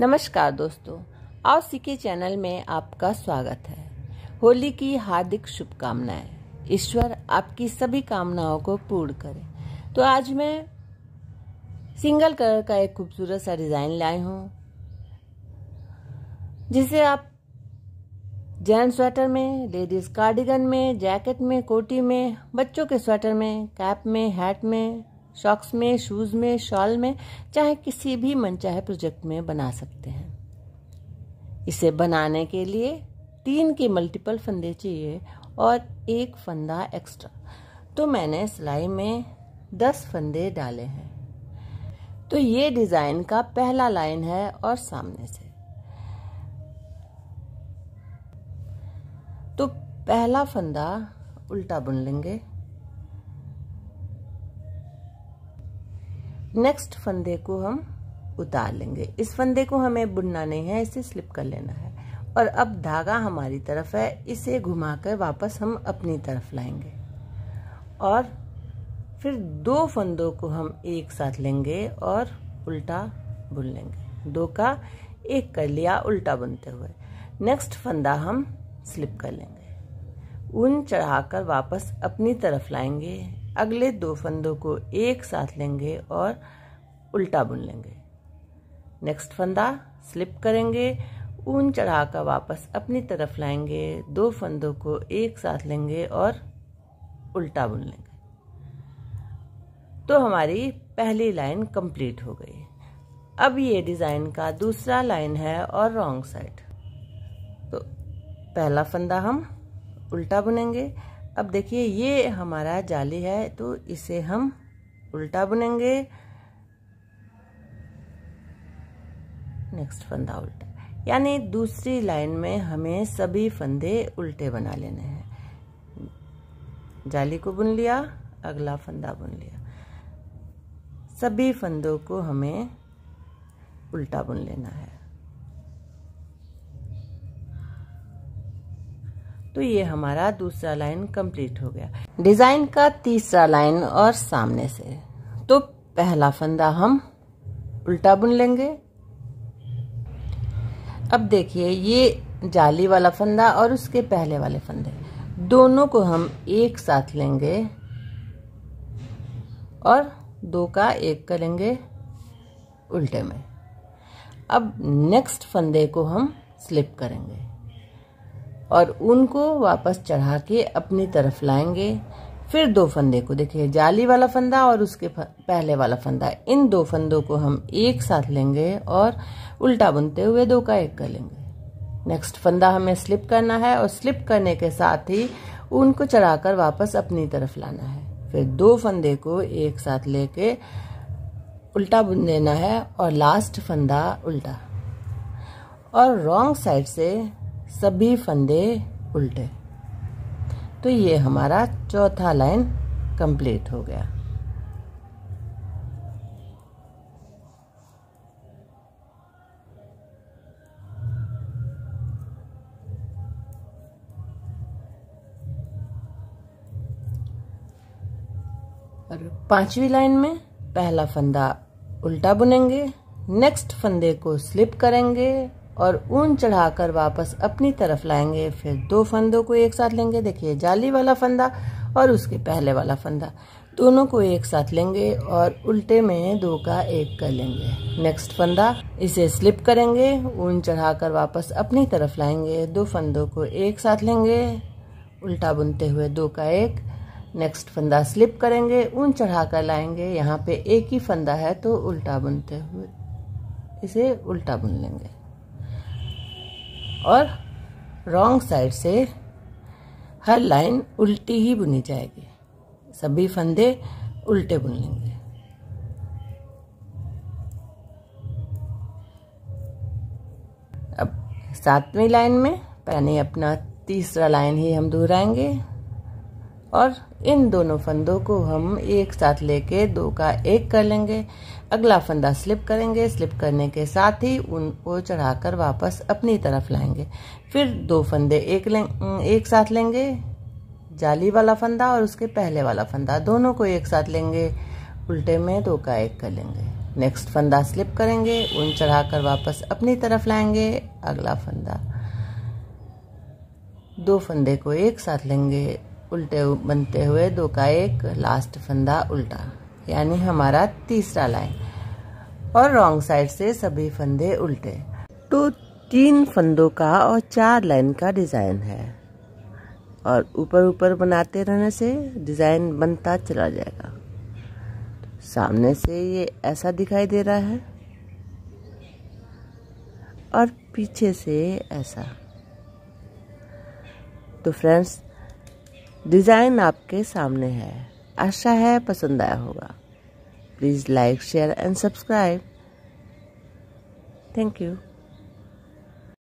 नमस्कार दोस्तों आओ सीखे चैनल में आपका स्वागत है होली की हार्दिक शुभकामनाएं ईश्वर आपकी सभी कामनाओं को पूर्ण करे तो आज मैं सिंगल कलर का एक खूबसूरत सा डिज़ाइन लाई हूँ जिसे आप जेंट्स स्वेटर में लेडीज़ कार्डिगन में जैकेट में कोटी में बच्चों के स्वेटर में कैप में हैट में सॉक्स में शूज़ में शॉल में चाहे किसी भी मनचाहे प्रोजेक्ट में बना सकते हैं इसे बनाने के लिए तीन के मल्टीपल फंदे चाहिए और एक फंदा एक्स्ट्रा तो मैंने सिलाई में दस फंदे डाले हैं तो ये डिज़ाइन का पहला लाइन है और सामने से तो पहला फंदा उल्टा बुन लेंगे नेक्स्ट फंदे को हम उतार लेंगे इस फंदे को हमें बुनना नहीं है इसे स्लिप कर लेना है और अब धागा हमारी तरफ है इसे घुमाकर वापस हम अपनी तरफ लाएंगे और फिर दो फंदों को हम एक साथ लेंगे और उल्टा बुन लेंगे दो का एक कर लिया उल्टा बुनते हुए नेक्स्ट फंदा हम स्लिप कर लेंगे ऊन चढ़ाकर वापस अपनी तरफ लाएंगे अगले दो फंदों को एक साथ लेंगे और उल्टा बुन लेंगे नेक्स्ट फंदा स्लिप करेंगे ऊन चढ़ाकर वापस अपनी तरफ लाएंगे दो फंदों को एक साथ लेंगे और उल्टा बुन लेंगे तो हमारी पहली लाइन कंप्लीट हो गई अब ये डिज़ाइन का दूसरा लाइन है और रॉन्ग साइड तो पहला फंदा हम उल्टा बुनेंगे अब देखिए ये हमारा जाली है तो इसे हम उल्टा बुनेंगे नेक्स्ट फंदा उल्टा यानी दूसरी लाइन में हमें सभी फंदे उल्टे बना लेने हैं जाली को बुन लिया अगला फंदा बुन लिया सभी फंदों को हमें उल्टा बुन लेना है तो ये हमारा दूसरा लाइन कंप्लीट हो गया डिजाइन का तीसरा लाइन और सामने से तो पहला फंदा हम उल्टा बुन लेंगे अब देखिए ये जाली वाला फंदा और उसके पहले वाले फंदे दोनों को हम एक साथ लेंगे और दो का एक करेंगे उल्टे में अब नेक्स्ट फंदे को हम स्लिप करेंगे और उनको वापस चढ़ा के अपनी तरफ लाएंगे फिर दो फंदे को देखिए जाली वाला फंदा और उसके पहले वाला फंदा इन दो फंदों को हम एक साथ लेंगे और उल्टा बुनते हुए दो का एक कर लेंगे नेक्स्ट फंदा हमें स्लिप करना है और स्लिप करने के साथ ही उनको चढ़ाकर वापस अपनी तरफ लाना है फिर दो फंदे को एक साथ लेके उल्टा बुन देना है और लास्ट फंदा उल्टा और रॉन्ग साइड से सभी फंदे उल्टे तो ये हमारा चौथा लाइन कंप्लीट हो गया और पांचवी लाइन में पहला फंदा उल्टा बुनेंगे नेक्स्ट फंदे को स्लिप करेंगे और ऊन चढ़ाकर वापस अपनी तरफ लाएंगे फिर दो फंदों को एक साथ लेंगे देखिए जाली वाला फंदा और उसके पहले वाला फंदा दोनों को एक साथ लेंगे और उल्टे में दो का एक कर लेंगे नेक्स्ट फंदा इसे स्लिप करेंगे ऊन चढ़ाकर वापस अपनी तरफ लाएंगे दो फंदों को एक साथ लेंगे उल्टा बुनते हुए दो का एक नेक्स्ट फंदा स्लिप करेंगे ऊन चढ़ाकर लाएंगे यहाँ पे एक ही फंदा है तो उल्टा बुनते हुए इसे उल्टा बुन लेंगे और रॉन्ग साइड से हर लाइन उल्टी ही बुनी जाएगी सभी फंदे उल्टे बुन लेंगे अब सातवीं लाइन में पहले अपना तीसरा लाइन ही हम दोहराएंगे और इन दोनों फंदों को हम एक साथ लेके दो का एक कर लेंगे अगला फंदा स्लिप करेंगे स्लिप करने के साथ ही उनको चढ़ाकर वापस अपनी तरफ लाएंगे फिर दो फंदे एक एक साथ लेंगे जाली वाला फंदा और उसके पहले वाला फंदा दोनों को एक साथ लेंगे उल्टे में दो का एक कर लेंगे नेक्स्ट फंदा स्लिप करेंगे उन चढ़ाकर वापस अपनी तरफ लाएंगे अगला फंदा दो फंदे को एक साथ लेंगे उल्टे बनते हुए दो का एक लास्ट फंदा उल्टा यानी हमारा तीसरा लाइन और रॉन्ग साइड से सभी फंदे उल्टे तो तीन फंदों का और चार लाइन का डिज़ाइन है और ऊपर ऊपर बनाते रहने से डिज़ाइन बनता चला जाएगा सामने से ये ऐसा दिखाई दे रहा है और पीछे से ऐसा तो फ्रेंड्स डिज़ाइन आपके सामने है आशा है पसंद आया होगा please like share and subscribe thank you